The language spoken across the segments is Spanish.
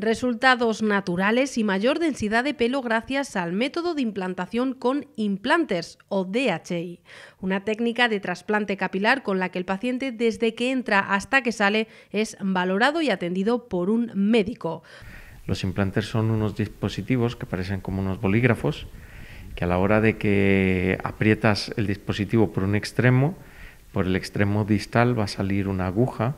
resultados naturales y mayor densidad de pelo gracias al método de implantación con implantes o DHI, una técnica de trasplante capilar con la que el paciente desde que entra hasta que sale es valorado y atendido por un médico. Los implantes son unos dispositivos que parecen como unos bolígrafos, que a la hora de que aprietas el dispositivo por un extremo, por el extremo distal va a salir una aguja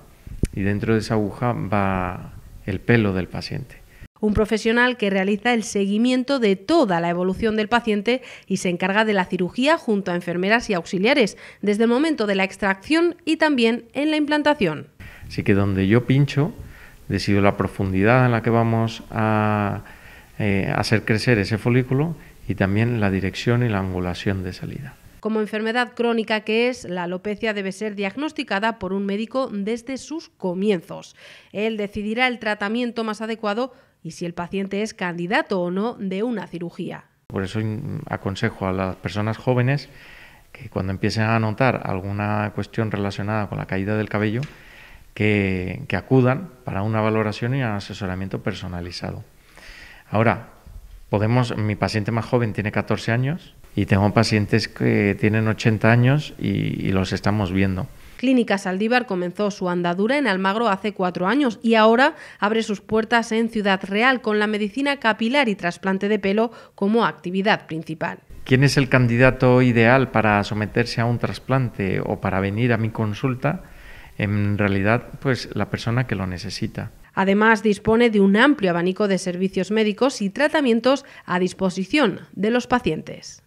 y dentro de esa aguja va el pelo del paciente un profesional que realiza el seguimiento de toda la evolución del paciente y se encarga de la cirugía junto a enfermeras y auxiliares, desde el momento de la extracción y también en la implantación. Así que donde yo pincho, decido la profundidad en la que vamos a eh, hacer crecer ese folículo y también la dirección y la angulación de salida. Como enfermedad crónica que es, la alopecia debe ser diagnosticada por un médico desde sus comienzos. Él decidirá el tratamiento más adecuado y si el paciente es candidato o no de una cirugía. Por eso aconsejo a las personas jóvenes que cuando empiecen a notar alguna cuestión relacionada con la caída del cabello, que, acudan para una valoración y un asesoramiento personalizado. Ahora, podemos, mi paciente más joven tiene 14 años, y tengo pacientes que tienen 80 años y, los estamos viendo. Clínica Saldívar comenzó su andadura en Almagro hace cuatro años y ahora abre sus puertas en Ciudad Real con la medicina capilar y trasplante de pelo como actividad principal. ¿Quién es el candidato ideal para someterse a un trasplante o para venir a mi consulta? En realidad, pues la persona que lo necesita. Además, dispone de un amplio abanico de servicios médicos y tratamientos a disposición de los pacientes.